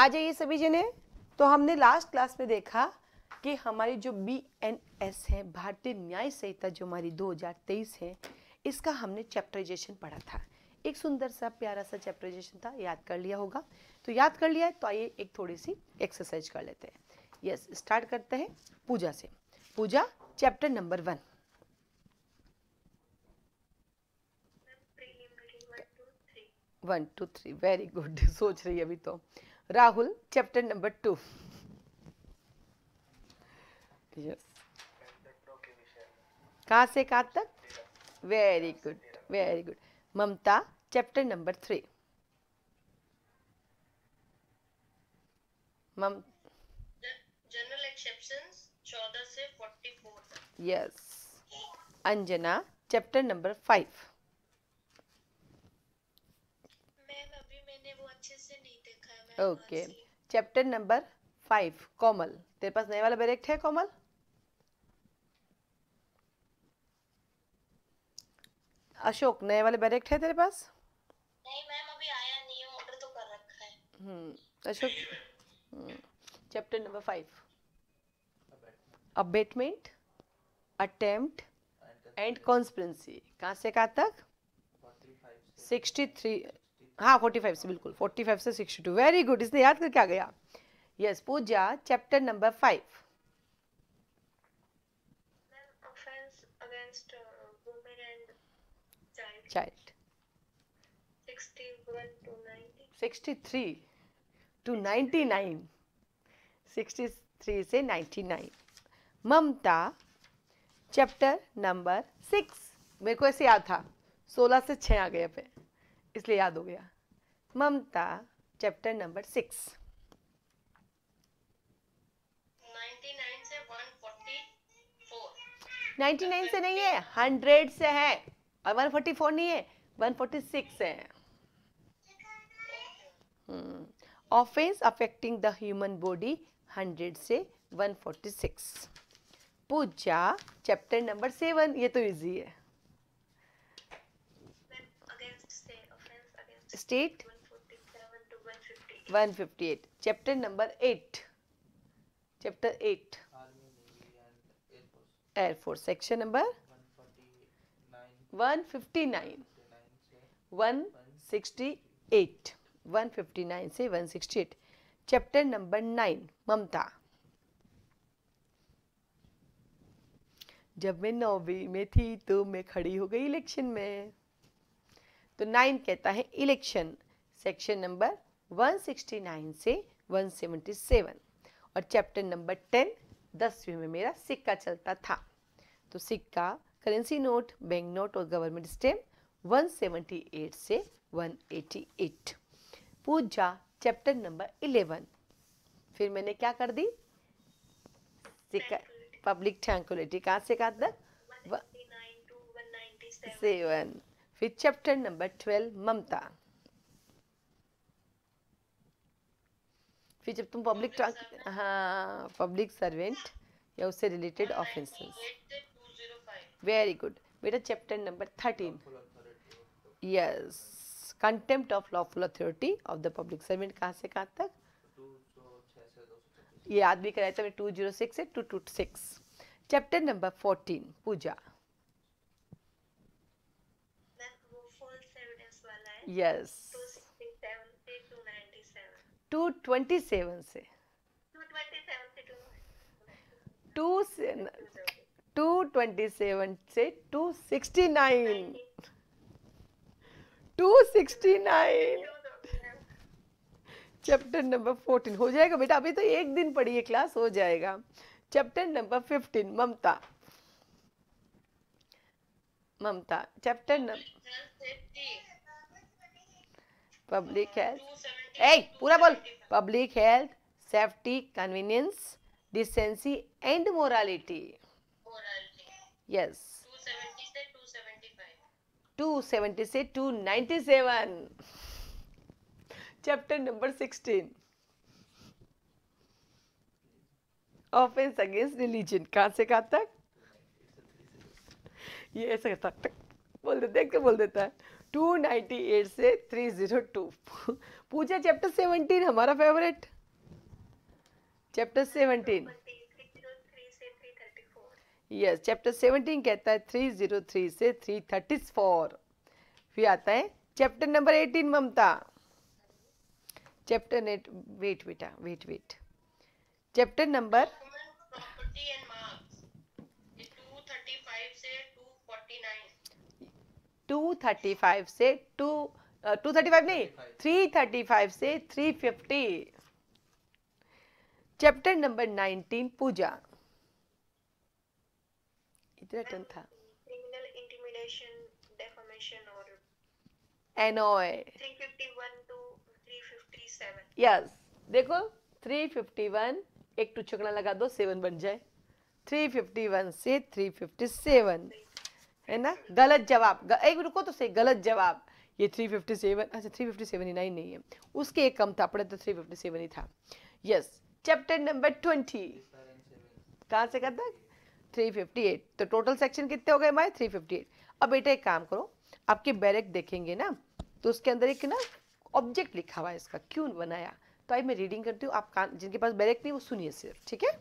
आ जाइए सभी जने तो हमने लास्ट क्लास में देखा कि हमारी जो बी एन एस है भारतीय न्याय संहिता जो हमारी 2023 है इसका हमने चैप्टराइजेशन पढ़ा था एक सुंदर सा प्यारा सा चैप्टराइजेशन था याद कर लिया होगा तो याद कर लिया है तो आइए एक थोड़ी सी एक्सरसाइज कर लेते हैं यस स्टार्ट करते हैं पूजा से Puja chapter number one one two three very good सोच रही है अभी तो Rahul, chapter number 2. Yes. कहाँ से कहाँ तक very good very good Mamta chapter number three मम जनरल एक्सेप्शंस 14 से 44 yes Anjana chapter number five okay chapter number five Komal तेरे पास नए वाला बेरेक्ट है कोमल अशोक नए वाले बेरेक्ट है तेरे पास नहीं मैम अभी आया नहीं है ऑर्डर तो कर रखा है hmm, Ashok hmm, chapter number five abetment attempt and conspiracy कहाँ से कहाँ तक सिक्सटी थ्री हाँ फोर्टी फाइव से बिल्कुल फोर्टी फाइव से सिक्सटी टू वेरी गुड इसने याद करके आ गया yes Puja chapter number five two ninety nine sixty three से ninety nine Mamta chapter number six मेरे को ऐसे याद था सोलह से छः आ गए पे इसलिए याद हो गया Mamta chapter number six ninety nine से नहीं है हंड्रेड से है और वन फोर्टी फोर नहीं है वन फोर्टी सिक्स है offence affecting the human body hundred से one forty six Puja chapter number seven ये तो इजी है state? 158. Chapter number 8. Chapter 8. Army, Air Force. Section number? 159. 168. 159 से 168. Chapter number 9. ममता. जब मैं नौवीं में थी तो मैं खड़ी हो गई इलेक्शन में तो नाइन कहता है इलेक्शन सेक्शन नंबर 169 से 177 और चैप्टर नंबर 10 दसवीं में में मेरा सिक्का चलता था तो सिक्का करेंसी नोट बैंक नोट और गवर्नमेंट स्टेम 178 से 188 पूजा चैप्टर नंबर 11 फिर मैंने क्या कर दी सिक्का पब्लिक ट्रैंकुलिटी कहाँ से कहा तक सेवन फिर चैप्टर नंबर ट्वेल्व ममता फिर जब तुम पब्लिक हाँ पब्लिक सर्वेंट या उससे रिलेटेड ऑफेंसेस वेरी गुड बेटा chapter number thirteen yes contempt of lawful authority of the public servant कहाँ से कहाँ तक ये याद भी कराया था टू जीरो सिक्स से two two six chapter number fourteen Puja yes two twenty seven से टू टू ट्वेंटी सेवन से two sixty nine two sixty nine chapter number fourteen हो जाएगा बेटा अभी तो एक दिन पढ़ी है क्लास हो जाएगा chapter number fifteen Mamta Mamta chapter number public health ए पूरा बोल public health safety convenience decency and morality yes 270 से 297 chapter number 16 offence against religion कहाँ से कहाँ तक ये ऐसा तक तक बोल देते देख के तो बोल देता है 298 से 302 पूछे चैप्टर 17 हमारा फेवरेट चैप्टर 17 यस चैप्टर 17 कहता है 303 से 334 फिर आता है चैप्टर नंबर 18 ममता चैप्टर नेट वेट बेटा वेट वेट चैप्टर नंबर 235 से 2 uh, 235 नहीं 335 से 350 चैप्टर नंबर 19 पूजा इतना टन था 357 यस देखो 351 एक टू छकड़ा लगा दो सेवन बन जाए 351 से 357 है ना गलत जवाब एक रुको तो सही गलत जवाब ये 357 अच्छा 357 ही नहीं नहीं है उसके एक कम था पढ़े तो 357 ही था यस चैप्टर नंबर 20 कहाँ से कर तक 358 तो टोटल सेक्शन कितने हो गए हमारे 358 अब बेटा एक काम करो आपके बैरक देखेंगे ना तो उसके अंदर एक ना ऑब्जेक्ट लिखा हुआ है इसका क्यों बनाया तो आई मैं रीडिंग करती हूँ आप जिनके पास बैरक नहीं वो सुनिए सिर्फ ठीक है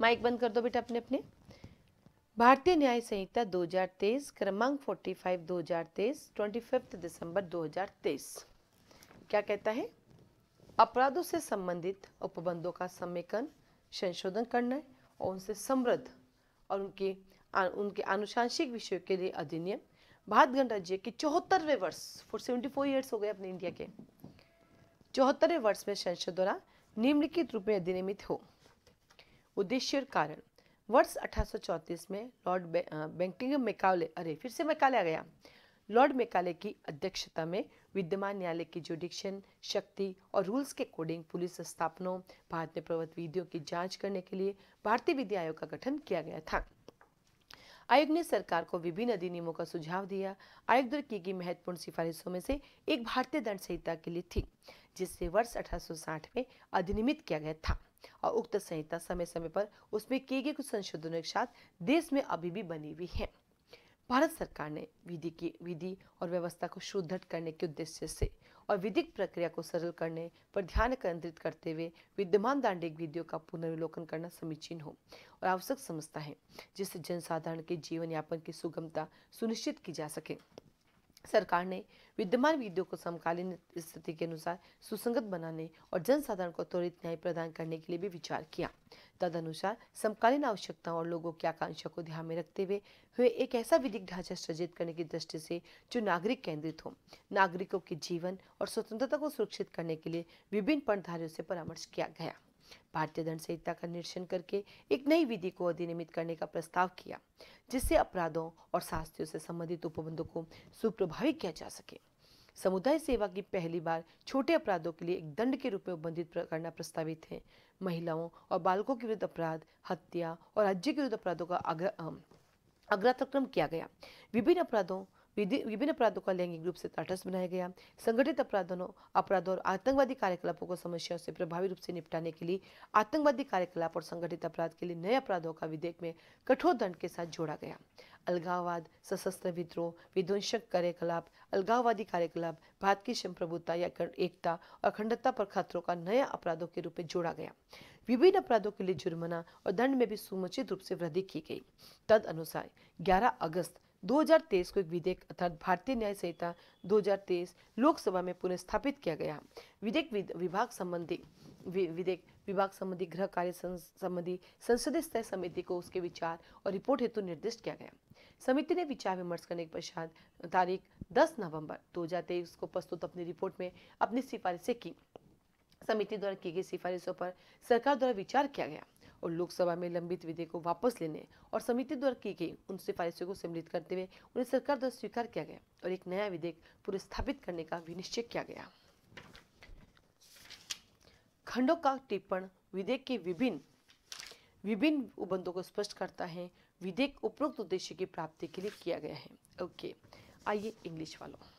माइक बंद कर दो बेटा अपने अपने भारतीय न्याय संहिता 2023 क्रमांक 45 2023 दो दिसंबर 2023 क्या कहता है अपराधों से संबंधित उपबंधों का समेकन संशोधन करना और उनसे समृद्ध और उनके आ, उनके आनुशांशिक विषयों के लिए अधिनियम भारत गणराज्य के चौहत्तरवें वर्ष फोर सेवेंटी फोर ईयर्स हो गए अपने इंडिया के चौहत्तरवें वर्ष में संशोधन निम्नलिखित रूप में अधिनियमित हो उद्देश्य और कारण वर्ष 1834 में लॉर्ड बे, मेकाले अरे फिर से मेकाले आ गया लॉर्ड मेकाले की अध्यक्षता में विद्यमान न्यायालय की जुडिक्शन शक्ति और रूल्स के कोडिंग पुलिस स्थापनों भारत में प्रवृत्त विधियों की जांच करने के लिए भारतीय विधि आयोग का गठन किया गया था आयोग ने सरकार को विभिन्न अधिनियमों का सुझाव दिया आयोग द्वारा की गई महत्वपूर्ण सिफारिशों में से एक भारतीय दंड संहिता के लिए थी जिसे वर्ष 1860 में अधिनियमित किया गया था और उक्त संहिता समय समय पर उसमें किए गए कुछ संशोधनों के साथ देश में अभी भी बनी हुई है भारत सरकार ने विधि की विधि और व्यवस्था को सुदृढ़ करने के उद्देश्य से और विधिक प्रक्रिया को सरल करने पर ध्यान केंद्रित करते हुए विद्यमान दांडिक विधियों का पुनर्विलोकन करना समीचीन हो और आवश्यक समझता है जिससे जनसाधारण के जीवन यापन की सुगमता सुनिश्चित की जा सके सरकार ने विद्यमान विधियों को समकालीन स्थिति के अनुसार सुसंगत बनाने और जनसाधारण को त्वरित न्याय प्रदान करने के लिए भी विचार किया तदनुसार समकालीन आवश्यकताओं और लोगों की आकांक्षा को ध्यान में रखते हुए हुए एक ऐसा विधिक ढांचा सृजित करने की दृष्टि से जो नागरिक केंद्रित हो नागरिकों के जीवन और स्वतंत्रता को सुरक्षित करने के लिए विभिन्न पणधारियों से परामर्श किया गया भारतीय दंड संहिता का निरीक्षण करके एक नई विधि को अधिनियमित करने का प्रस्ताव किया जिससे अपराधों और शास्त्रियों से संबंधित उपबंधों को सुप्रभावी किया जा सके समुदाय सेवा की पहली बार छोटे अपराधों के लिए एक दंड के रूप में उपबंधित करना प्रस्तावित है महिलाओं और बालकों के विरुद्ध अपराध हत्या और राज्य के विरुद्ध अपराधों का अग्र अग्रतक्रम किया गया विभिन्न अपराधों विभिन्न अपराधों का लैंगिक रूप से ताटस्थ बनाया गया संगठित अपराधों अपराधों और आतंकवादी कार्यकलापों को समस्याओं से प्रभावी रूप से निपटाने के लिए आतंकवादी कार्यकलाप और संगठित अपराध के लिए नए अपराधों का विधेयक में कठोर दंड के साथ जोड़ा गया अलगाववाद सशस्त्र विद्रोह विध्वंसक कार्यकलाप अलगाववादी कार्यकलाप भारत की संप्रभुता या एकता और अखंडता पर खतरों का नया अपराधों के रूप में जोड़ा गया विभिन्न अपराधों के लिए जुर्माना और दंड में भी समुचित रूप से वृद्धि की गई तद अनुसार ग्यारह अगस्त 2023 को एक विधेयक अर्थात भारतीय न्याय संहिता 2023 लोकसभा में पुनर्स्थापित किया गया विधेयक विभाग संबंधी विधेयक विभाग संबंधी गृह कार्य संबंधी संसदीय स्तर समिति को उसके विचार और रिपोर्ट हेतु निर्दिष्ट किया गया समिति ने विचार विमर्श करने के पश्चात तारीख 10 नवंबर 2023 को प्रस्तुत अपनी रिपोर्ट में अपनी सिफारिशें की समिति द्वारा की गई सिफारिशों पर सरकार द्वारा विचार किया गया और लोकसभा में लंबित विधेयक को वापस लेने और समिति द्वारा की गई उन सिफारिशों को सम्मिलित करते हुए उन्हें सरकार द्वारा स्वीकार किया गया और एक नया विधेयक पुरस्थित करने का भी निश्चय किया गया खंडों का टिप्पण विधेयक के विभिन्न विभिन्न उपबंधों को स्पष्ट करता है विधेयक उपरोक्त उद्देश्य की प्राप्ति के लिए किया गया है ओके आइए इंग्लिश वालों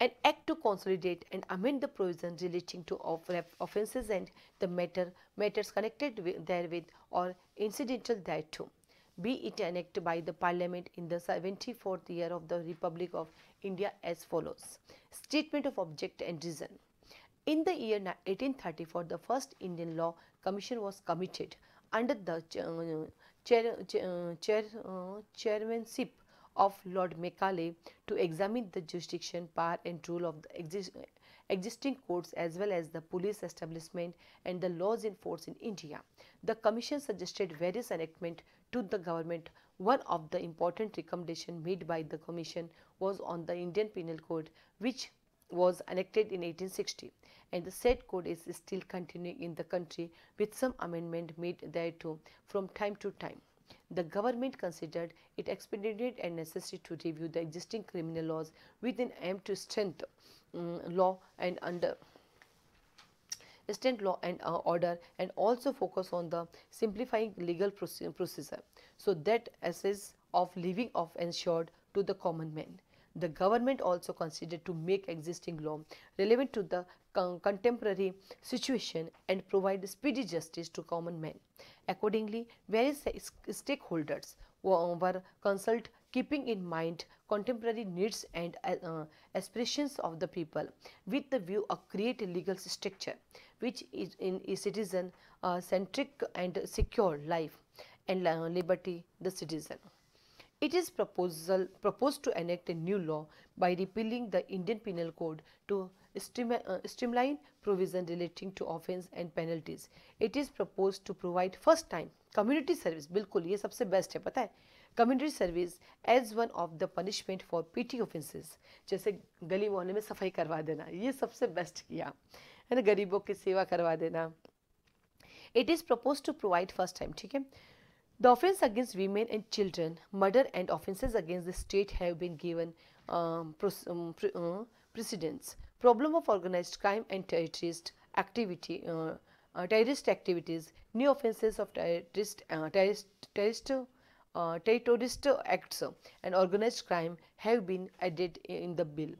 an act to consolidate and amend the provisions relating to offences and the matter matters connected with, therewith or incidental thereto be it an act by the parliament in the 74th year of the republic of india as follows statement of object and reason in the year 1834 the first indian law commission was committed under the uh, chair, chair, uh, uh, chairmanship of Lord Macaulay to examine the jurisdiction, power and rule of the exist existing courts as well as the police establishment and the laws in force in India. The commission suggested various enactments to the government. One of the important recommendations made by the commission was on the Indian Penal Code which was enacted in 1860 and the said code is still continuing in the country with some amendment made thereto from time to time. The government considered it expedient and necessary to review the existing criminal laws with an aim to strengthen um, law and under instant law and uh, order and also focus on the simplifying legal procedure so that access of living of ensured to the common man. The government also considered to make existing law relevant to the con contemporary situation and provide speedy justice to common men. Accordingly, various stakeholders were consulted keeping in mind contemporary needs and uh, aspirations of the people with the view of create a legal structure which is in a citizen uh, centric and secure life and uh, liberty the citizen. It is proposal, proposed to enact a new law by repealing the Indian Penal Code to streamline provision relating to offense and penalties. It is proposed to provide first time community service bilkul ye sabse best hai pata hai community service as one of the punishment for petty offences जैसे गली मोहल्ले में सफाई करवा देना ये सबसे best किया है ना गरीबों की सेवा करवा देना it is propose to provide first time ठीक है The offences against women and children, murder and offences against the state have been given um, um, pre uh, precedence. Problem of organized crime and terrorist activity, uh, uh, terrorist activities, new offences of terrorist, uh, terrorist, terrorist, uh, terrorist acts and organized crime have been added in the bill.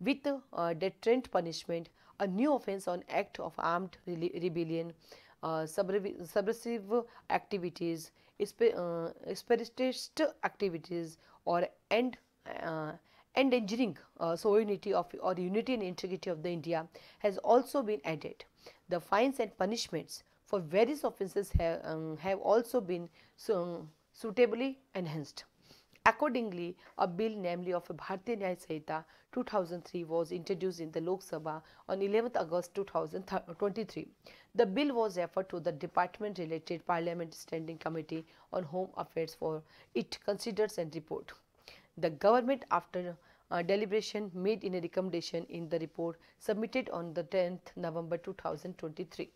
With uh, deterrent punishment, a new offence on act of armed rebellion, uh, subversive activities, spiritualist uh, activities or end and uh, engineering uh, sovereignty of or unity and integrity of the India has also been added. The fines and punishments for various offences have, um, have also been um, suitably enhanced. Accordingly, a bill namely of a Bharatiya Nyaya Sahita 2003 was introduced in the Lok Sabha on 11th August 2023. The bill was referred to the department related Parliament Standing Committee on Home Affairs for it considers and report. The government after uh, deliberation made in a recommendation in the report submitted on the 10th November 2023.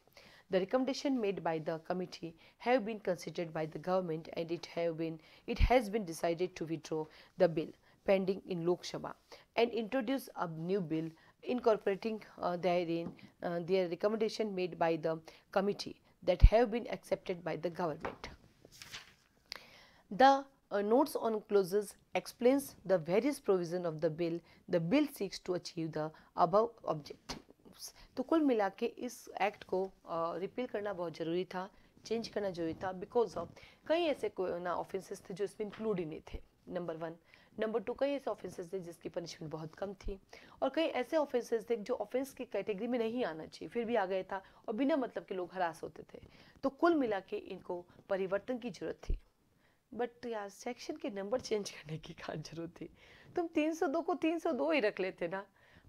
The recommendation made by the committee have been considered by the government and it have been it has been decided to withdraw the bill pending in Lok Sabha and introduce a new bill incorporating uh, therein uh, their recommendation made by the committee that have been accepted by the government. The uh, notes on clauses explains the various provision of the bill. The bill seeks to achieve the above objective. Groups तो कुल मिला के इस act को repeal करना बहुत ज़रूरी था चेंज करना जरूरी था बिकॉज ऑफ कई ऐसे ना ऑफेंसेस थे जो इसमें इंक्लूड ही नहीं थे नंबर वन नंबर टू कई ऐसे ऑफेंसेस थे जिसकी पनिशमेंट बहुत कम थी और कई ऐसे ऑफेंसेस थे जो ऑफेंस की कैटेगरी में नहीं आना चाहिए फिर भी आ गया था और बिना मतलब के लोग हरास होते थे तो कुल मिला के इनको परिवर्तन की जरूरत थी बट यार सेक्शन के नंबर चेंज करने की कहा जरूरत थी तुम 302 को 302 ही रख लेते ना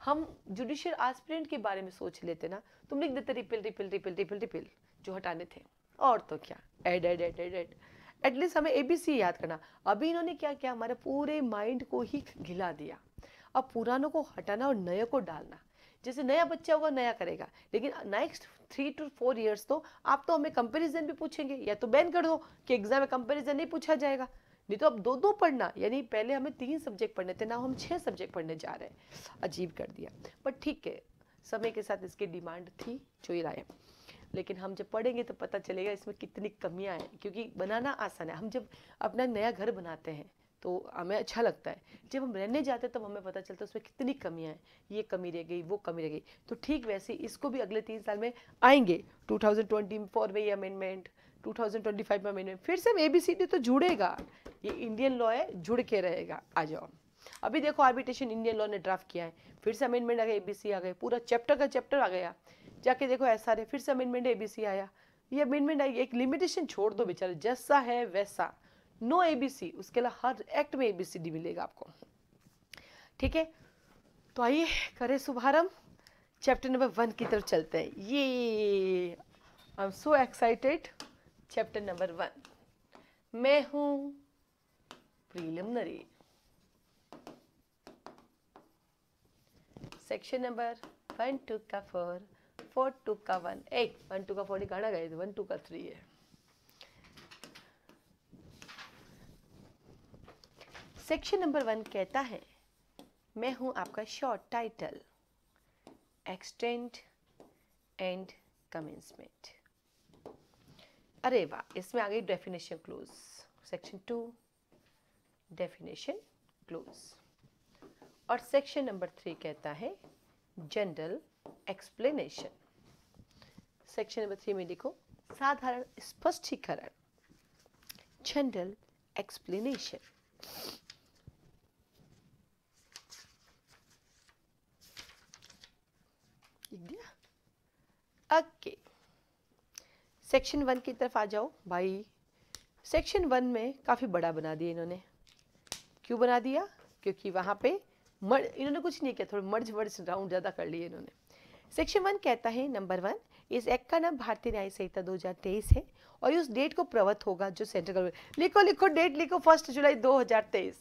हम जुडिशियल आस्पिरेंट के बारे में सोच लेते ना तुम तो लिख देते repeal repeal repeal repeal repeal जो हटाने थे और तो क्या add add add add add at least हमें एबीसी याद करना अभी इन्होंने क्या किया हमारे पूरे माइंड को ही घिला दिया अब पुरानों को हटाना और नए को डालना जैसे नया बच्चा होगा नया करेगा लेकिन next three two four years तो आप तो हमें कंपैरिजन भी पूछेंगे या तो बैन कर दो कि एग्जाम में कंपैरिजन नहीं पूछा जाएगा नहीं तो अब दो दो पढ़ना यानी पहले हमें तीन सब्जेक्ट पढ़ने थे ना हम छः सब्जेक्ट पढ़ने जा रहे हैं अजीब कर दिया बट ठीक है समय के साथ इसकी डिमांड थी जो ही राय लेकिन हम जब पढ़ेंगे तो पता चलेगा इसमें कितनी कमियाँ हैं क्योंकि बनाना आसान है हम जब अपना नया घर बनाते हैं तो हमें अच्छा लगता है जब हम रहने जाते तब तो हमें पता चलता है उसमें कितनी कमियाँ हैं ये कमी रह गई वो कमी रह गई तो ठीक वैसे इसको भी अगले तीन साल में आएंगे 2024 में ये अमेंडमेंट 2025 में अमेंडमेंट फिर से हम ए बी सी डी तो जुड़ेगा ये इंडियन लॉ है जुड़ के रहेगा आ जाओ अभी देखो आर्बिटेशन इंडियन लॉ ने ड्राफ्ट किया है फिर से अमेंडमेंट आ गया एबीसी आ गए पूरा चैप्टर का चैप्टर आ गया जाके देखो एस आर फिर से अमेंडमेंट एबीसी आया ये अमेंडमेंट आई एक लिमिटेशन छोड़ दो बेचारे जैसा है वैसा नो ए उसके अलावा हर एक्ट में ए मिलेगा आपको ठीक है तो आइए करें शुभारम्भ चैप्टर नंबर वन की तरफ चलते हैं ये I am so excited chapter number one मैं हूँ preliminary. Section number 1 to का 4, 4 to का 1, 8, 1 to का 4 निकाला गया है, 1 to का 3 सेक्शन नंबर वन कहता है मैं हूं आपका short title extent and commencement अरे वाह इसमें आ गई definition clause section two definition clause और सेक्शन नंबर थ्री कहता है general explanation section number three में लिखो साधारण स्पष्टीकरण general explanation okay section one की तरफ आ जाओ भाई सेक्शन वन में काफ़ी बड़ा बना दिया इन्होंने क्यों बना दिया क्योंकि वहाँ पे मर्ज इन्होंने कुछ नहीं किया थोड़ा मर्ज वर्ज राउंड ज़्यादा कर लिए इन्होंने सेक्शन वन कहता है नंबर वन इस एक्ट का नाम भारतीय न्याय संहिता 2023 है और ये उस डेट को प्रवत होगा जो सेंट्रल गवर्नमेंट लिखो लिखो डेट लिखो फर्स्ट जुलाई 2023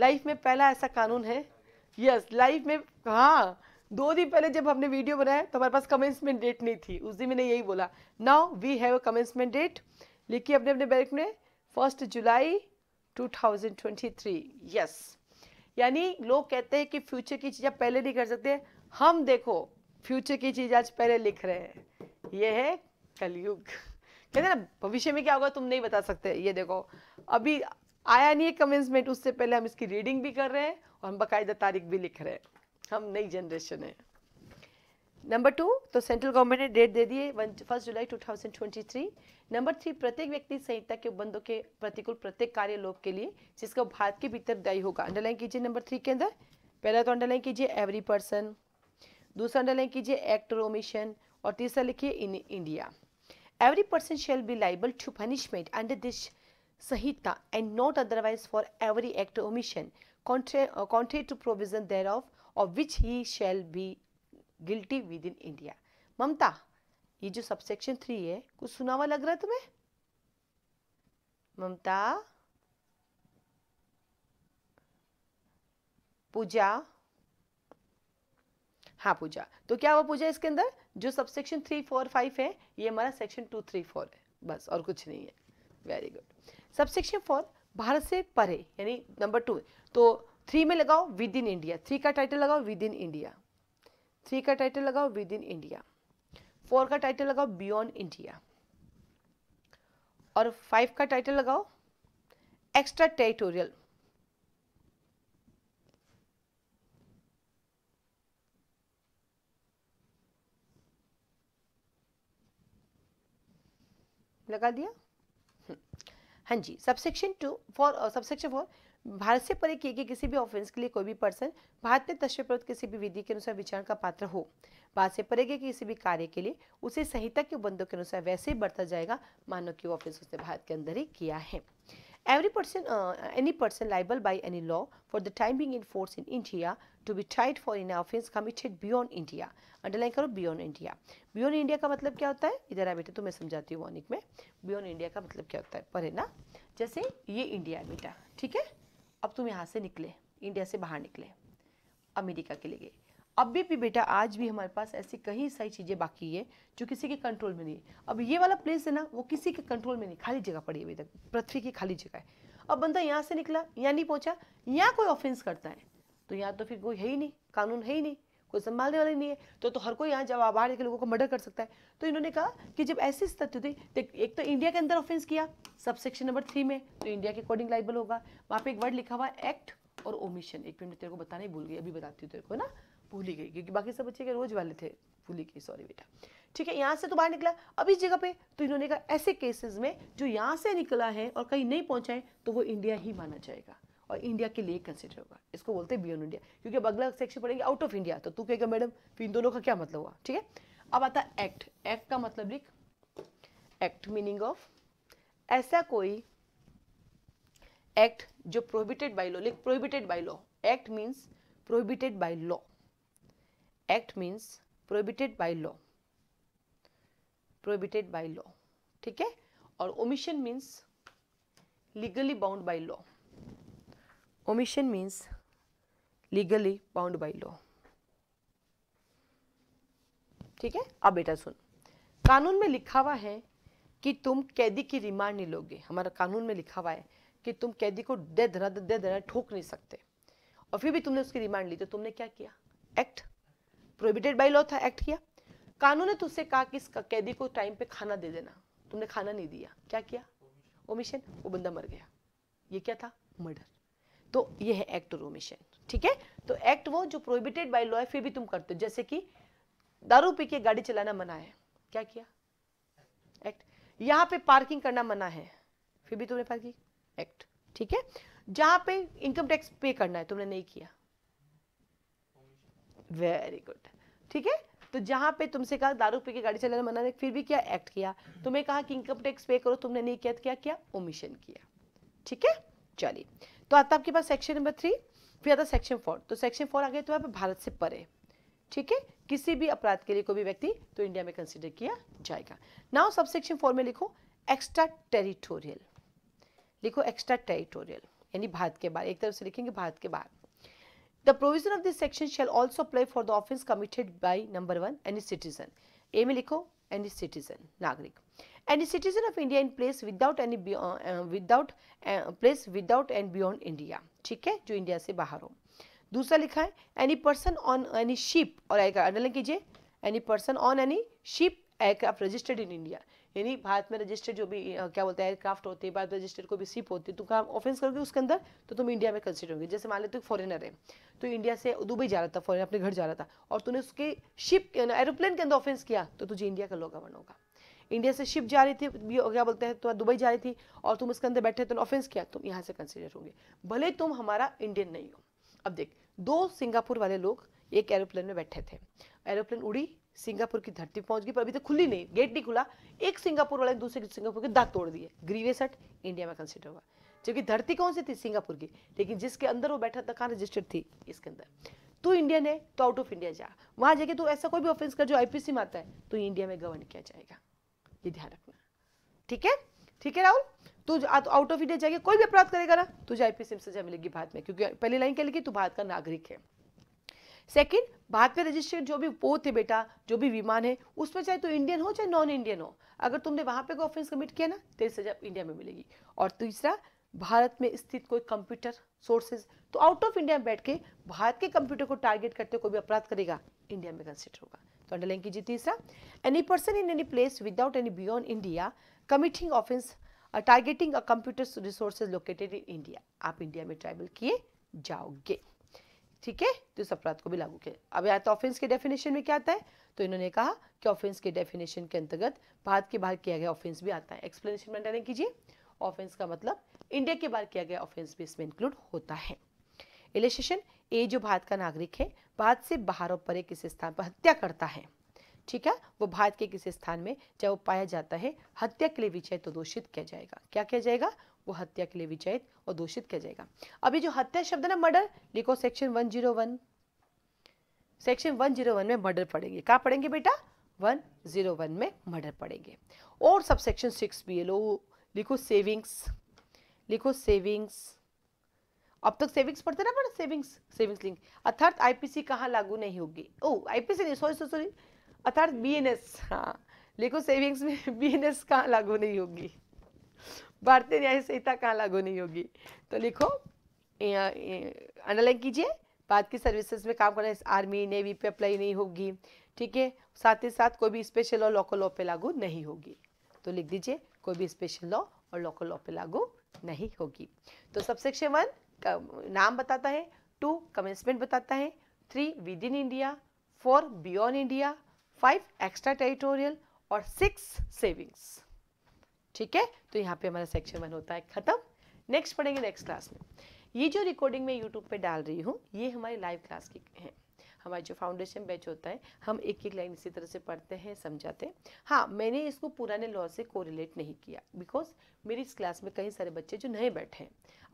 लाइफ में पहला ऐसा कानून है यस लाइफ में हाँ दो दिन पहले जब हमने वीडियो बनाया तो हमारे पास कमेंसमेंट डेट नहीं थी उस दिन मैंने यही बोला now we have a commencement date लिखिए अपने अपने बैंक में फर्स्ट जुलाई 2023 2023 यस यानी लोग कहते हैं कि फ्यूचर की चीज़ पहले नहीं कर सकते हम देखो फ्यूचर की चीज़ आज पहले लिख रहे हैं ये है कलयुग कहते ना भविष्य में क्या होगा तुम नहीं बता सकते ये देखो अभी आया नहीं है कमेंसमेंट उससे पहले हम इसकी रीडिंग भी कर रहे हैं और हम बाकायदा तारीख भी लिख रहे हैं हम नई जनरेशन है नंबर टू तो सेंट्रल गवर्नमेंट ने डेट दे दी है फर्स्ट जुलाई 2023 नंबर थ्री प्रत्येक व्यक्ति संहिता के बंदों के प्रतिकूल प्रत्येक कार्य लोप के लिए जिसका भारत के भीतर दायी होगा अंडरलाइन कीजिए नंबर थ्री के अंदर पहला तो अंडरलाइन कीजिए एवरी पर्सन दूसरा अंडरलाइन कीजिए एक्ट रोमिशन ओमिशन और तीसरा लिखिए in India every person shall be liable to punishment under this Sanhita and not otherwise for every act omission contrary to provision thereof और which he shall be guilty within India Mamta ये जो subsection three है कुछ सुना हुआ लग रहा है तुम्हें ममता पूजा हाँ पूजा तो क्या हुआ पूजा इसके अंदर जो सबसेक्शन थ्री फोर फाइव है ये हमारा सेक्शन टू थ्री फोर है बस और कुछ नहीं है very good subsection four Bharat से परे यानी नंबर टू तो थ्री में लगाओ विद इन इंडिया थ्री का टाइटल लगाओ विद इन इंडिया थ्री का टाइटल लगाओ विद इन इंडिया फोर का टाइटल लगाओ बियॉन्ड इंडिया और फाइव का टाइटल लगाओ एक्स्ट्रा टेरिटोरियल लगा दिया हम्म। हाँ जी subsection two four subsection four Bharat से परे किए गए किसी भी ऑफेंस के लिए कोई भी पर्सन भारत में तस्वीर किसी भी विधि के अनुसार विचार का पात्र हो भारत से परे गए किसी भी कार्य के लिए उसे संहिता के बंदों के अनुसार वैसे ही बरता जाएगा मानो कि वो ऑफेंस उसने भारत के अंदर ही किया है every person uh, any person liable by any law for the time being in force in india to be tried for an committed committed beyond india underline करो बियॉन्ड इंडिया बियॉन्ड इंडिया का मतलब क्या होता है इधर आ बेटा तो मैं समझाती हूँ वॉनिक में बियॉन्ड इंडिया का मतलब क्या होता है पर है ना जैसे ये इंडिया है बेटा ठीक है अब तुम यहाँ से निकले इंडिया से बाहर निकले अमेरिका के लिए गए अब भी, भी बेटा आज भी हमारे पास ऐसी कई सारी चीज़ें बाकी है जो किसी के कंट्रोल में नहीं है अब ये वाला प्लेस है ना वो किसी के कंट्रोल में नहीं खाली जगह पड़ी है अभी तक पृथ्वी की खाली जगह है अब बंदा यहाँ से निकला यहाँ नहीं पहुँचा यहाँ कोई ऑफेंस करता है तो यहाँ तो फिर कोई है ही नहीं कानून है ही नहीं कोई संभालने वाले नहीं है तो तो हर कोई यहाँ जब बाहर के लोगों को मर्डर कर सकता है तो इन्होंने कहा कि जब ऐसी स्थिति थी एक तो इंडिया के अंदर ऑफेंस किया सब सेक्शन नंबर थ्री में तो इंडिया के अकॉर्डिंग लाइबल होगा वहाँ पे एक वर्ड लिखा हुआ एक्ट और ओमिशन एक मिनट तेरे को बताने भूल गई अभी बताती हूँ तेरे को ना भूल ही गई क्योंकि बाकी सब बच्चे के रोज वाले थे भूल ही गई सॉरी बेटा ठीक है यहाँ से तो बाहर निकला अब इस जगह पे तो इन्होंने कहा ऐसे केसेस में जो यहाँ से निकला है और कहीं नहीं पहुँचा है तो वो इंडिया ही माना जाएगा और इंडिया के लिए कंसिडर होगा इसको बोलते हैं बियॉन्ड इंडिया क्योंकि अब अगला सेक्शन पड़ेंगे आउट ऑफ इंडिया तो तू कहेगा मैडम फिर तो इन दोनों का क्या मतलब हुआ ठीक है अब आता है एक्ट एक्ट का मतलब लिख एक्ट मीनिंग ऑफ ऐसा कोई एक्ट जो प्रोहिबिटेड बाई लॉ लिख prohibited by law act means prohibited by law act means prohibited by law prohibited by law ठीक है और omission means legally bound by law omission means legally bound by law ठीक है अब बेटा सुन कानून में लिखा हुआ है कि तुम कैदी की रिमांड नहीं लोगे हमारा कानून में लिखा हुआ है कि तुम कैदी को दे धरा दे धरा ठोक नहीं सकते और फिर भी तुमने उसकी रिमांड ली तो तुमने क्या किया एक्ट प्रोहिबिटेड बाय लॉ था एक्ट किया कानून ने तुझसे कहा कि इस कैदी को टाइम पे खाना दे देना तुमने खाना नहीं दिया क्या किया ओमिशन वो बंदा मर गया ये क्या था मर्डर तो ये है एक्ट ऑफ ओमिशन ठीक है तो एक्ट वो जो प्रोहिबिटेड बाई लॉ है फिर भी तुम करते हो जैसे कि दारू पी के गाड़ी चलाना मना है क्या किया एक्ट यहाँ पे पार्किंग करना मना है फिर भी तुमने पार्किंग एक्ट ठीक है जहां पे इनकम टैक्स पे करना है तुमने नहीं किया वेरी गुड ठीक है तो जहां पे तुमसे कहा दारू पी के गाड़ी चलाना मना है फिर भी क्या एक्ट किया तुम्हें कहा कि इनकम टैक्स पे करो तुमने नहीं किया तो क्या किया ओमिशन किया ठीक है चलिए तो आता आपके पास सेक्शन नंबर थ्री फिर आता सेक्शन फोर तो सेक्शन फोर आ गया तो आप भारत से परे ठीक है किसी भी अपराध के लिए कोई भी व्यक्ति तो इंडिया में कंसिडर किया जाएगा नाउ सब सेक्शन फोर में लिखो एक्स्ट्रा टेरिटोरियल लिखो एक्स्ट्रा टेरिटोरियल यानी भारत के बाहर एक तरफ से लिखेंगे भारत के बाहर the provision of this section shall also apply for the offence committed by number one any citizen ए में लिखो any citizen nagrik any citizen of india in place without any uh, without uh, place without and beyond india theek ठीक है जो India से बाहर हो दूसरा लिखा है any person on any ship और underline kijiye any person on any ship aircraft registered in india यानी भारत में रजिस्टर्ड जो भी क्या बोलते हैं एयरक्राफ्ट होते हैं भारत में रजिस्टर्ड को भी सिप होती है तो हम ऑफेंस करोगे उसके अंदर तो तुम इंडिया में कंसिडर होगी जैसे मान लेते हो फॉरनर है तो इंडिया से दुबई जा रहा था फॉरन अपने घर जा रहा था और तूने उसके शिप एरोप्लेन के अंदर ऑफेंस किया तो तुझे इंडिया का लोगा बनोगा इंडिया से शिप जा रही थी भी क्या बोलते हैं तुम्हारा तो दुबई जा रही थी और तुम उसके अंदर बैठे तो ऑफेंस किया तुम यहाँ से कंसिडर होंगे भले तुम हमारा इंडियन नहीं हो अब देख दो सिंगापुर वाले लोग एक एरोप्लेन में बैठे थे एरोप्लेन उड़ी सिंगापुर की धरती पहुंच गई पर अभी तक तो खुली नहीं गेट नहीं खुला एक सिंगापुर वाले दूसरे सिंगापुर के दाग तोड़ दिए ग्रीवे हट इंडिया में कंसिडर हुआ जबकि धरती कौन सी थी सिंगापुर की लेकिन जिसके अंदर वो बैठा था कहाँ रजिस्टर्ड थी इसके अंदर तो इंडियन है तो आउट ऑफ इंडिया जा वहां जाके तो ऐसा कोई भी ऑफेंस कर जो आईपीसी में आता है तो इंडिया में गवर्न किया जाएगा ये ध्यान रखना ठीक है ठीक है राहुल तू आउट ऑफ इंडिया जाएगी कोई भी अपराध करेगा ना तुझे आईपीसी में सजा मिलेगी भारत में क्योंकि पहली लाइन क्या लिखी तू भारत का नागरिक है सेकंड भारत में रजिस्टर्ड जो भी वो थे बेटा जो भी विमान है उसमें चाहे तो इंडियन हो चाहे नॉन इंडियन हो अगर तुमने वहां पे कोई ऑफेंस कमिट किया ना तेरी सजा इंडिया में मिलेगी और तीसरा भारत में स्थित कोई कंप्यूटर सोर्सेज तो आउट ऑफ इंडिया में बैठ के भारत के कंप्यूटर को टारगेट करते कोई भी अपराध करेगा इंडिया में कंसिडर होगा तो अंडरलाइन कीजिए तीसरा any person in any place without any beyond India committing offence targeting a computer resources located in India आप इंडिया में ट्रैवल किए जाओगे ठीक है तो इस अपराध को भी लागू किया अब या तो ऑफेंस के डेफिनेशन में क्या आता है तो इन्होंने कहा कि ऑफेंस के डेफिनेशन के अंतर्गत भारत के बाहर किया गया ऑफेंस भी आता है एक्सप्लेनेशन मेंटेन कीजिए ऑफेंस का मतलब इंडिया के बाहर किया गया ऑफेंस भी इसमें इंक्लूड होता है इलेशन ए जो भारत का नागरिक है भारत से बाहर और परे किसी स्थान पर हत्या करता है ठीक है वो भारत के किसी स्थान में जब वो पाया जाता है हत्या के लिए विचय तो दोषित किया जाएगा क्या किया जाएगा वो हत्या के लिए विचलित और दूषित किया जाएगा अभी जो हत्या शब्द है ना मर्डर लिखो सेक्शन 101 सेक्शन 101 में मर्डर पढ़ेंगे कहा पढ़ेंगे बेटा 101 में मर्डर पढ़ेंगे और सब सेक्शन सिक्स भी है लो लिखो सेविंग्स लिखो सेविंग्स अब तक सेविंग्स पढ़ते ना पर सेविंग्स सेविंग्स लिंक अर्थात आईपीसी कहाँ लागू नहीं होगी ओ आईपीसी नहीं सॉरी सॉरी अर्थात बीएनएस एन हाँ लिखो सेविंग्स में बीएनएस एन कहाँ लागू नहीं होगी भारतीय न्याय संहिता कहाँ लागू नहीं होगी तो लिखो अंडरलाइन कीजिए बाद की सर्विसेज में काम करना आर्मी नेवी पे अप्लाई नहीं होगी ठीक है साथ ही साथ कोई भी स्पेशल लॉ लोकल लॉ पे लागू नहीं होगी तो लिख दीजिए कोई भी स्पेशल लॉ और लोकल लॉ पे लागू नहीं होगी तो सबसेक्शन वन नाम बताता है टू कमेंसमेंट बताता है three within India four beyond India five extra territorial और सिक्स सेविंग्स ठीक है तो यहाँ पे हमारा सेक्शन वन होता है ख़त्म नेक्स्ट पढ़ेंगे नेक्स्ट क्लास में ये जो रिकॉर्डिंग मैं यूट्यूब पे डाल रही हूँ ये हमारी लाइव क्लास की है हमारा जो फाउंडेशन बैच होता है हम एक एक लाइन इसी तरह से पढ़ते हैं समझाते हैं हाँ मैंने इसको पुराने लॉ से कोरिलेट नहीं किया बिकॉज मेरी इस क्लास में कई सारे बच्चे जो नए बैठे हैं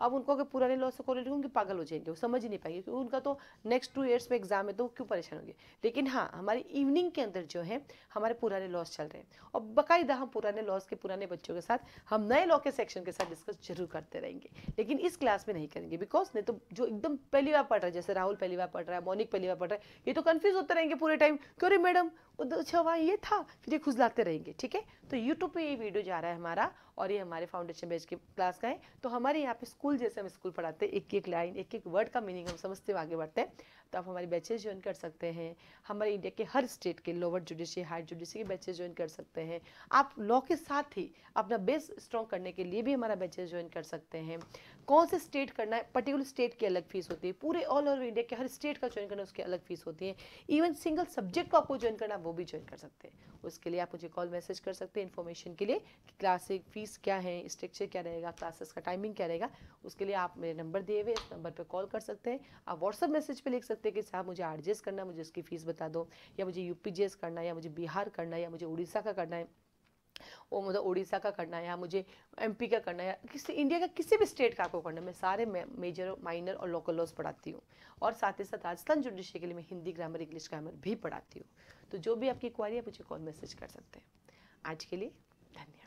अब उनको अगर पुराने लॉ से कोरिलेट होंगे पागल हो जाएंगे वो समझ ही नहीं पाएंगे क्योंकि उनका तो नेक्स्ट टू ईयर्स में एग्जाम है तो क्यों परेशान होंगे लेकिन हाँ हमारी इवनिंग के अंदर जो है हमारे पुराने लॉस चल रहे हैं और बाकायदा हम पुराने लॉस के पुराने बच्चों के साथ हम नए लॉ के सेक्शन के साथ डिस्कस जरूर करते रहेंगे लेकिन इस क्लास में नहीं करेंगे बिकॉज नहीं तो जो एकदम पहली बार पढ़ रहा है जैसे राहुल पहली बार पढ़ रहा है मोनिक पहली बार पढ़ रहा है है ये तो कन्फ्यूज होते रहेंगे पूरे टाइम क्यों रे मैडम अच्छा वहाँ ये था फिर ये खुजलाते रहेंगे ठीक है तो यूट्यूब पर ये वीडियो जा रहा है हमारा और ये हमारे फाउंडेशन बेच के क्लास का है तो हमारे यहाँ पे स्कूल जैसे हम स्कूल पढ़ाते हैं एक एक लाइन एक एक वर्ड का मीनिंग हम समझते हुए आगे बढ़ते हैं तो आप हमारे बैचेज ज्वाइन कर सकते हैं हमारे इंडिया के हर स्टेट के लोअर जुडिशरी हायर जुडिशरी के बैचेज ज्वाइन कर सकते हैं आप लॉ के साथ ही अपना बेस स्ट्रॉन्ग करने के लिए भी हमारा बैचेज ज्वाइन कर सकते हैं कौन से स्टेट करना है पर्टिकुलर स्टेट की अलग फीस होती है पूरे ऑल ओवर इंडिया के हर स्टेट का ज्वाइन करना उसकी अलग फीस होती है इवन सिंगल सब्जेक्ट को आपको ज्वाइन करना वो भी ज्वाइन कर सकते हैं उसके लिए आप मुझे कॉल मैसेज कर सकते हैं इन्फॉर्मेशन के लिए क्लासिक फीस फीस क्या है स्ट्रक्चर क्या रहेगा क्लासेस का टाइमिंग क्या रहेगा उसके लिए आप मेरे नंबर दिए हुए इस नंबर पर कॉल कर सकते हैं आप व्हाट्सअप मैसेज पर लिख सकते हैं कि साहब मुझे आर करना मुझे उसकी फ़ीस बता दो या मुझे यू करना है या मुझे बिहार करना है या मुझे उड़ीसा का करना है वो मतलब उड़ीसा का करना है या मुझे एमपी का करना है किसी इंडिया का किसी भी स्टेट का आपको करना है मैं सारे मेजर माइनर और लोकल लॉज पढ़ाती हूँ और साथ ही साथ राजस्थान जुडिशरी के लिए मैं हिंदी ग्रामर इंग्लिश ग्रामर भी पढ़ाती हूँ तो जो भी आपकी क्वारी है मुझे कॉल मैसेज कर सकते हैं आज के लिए धन्यवाद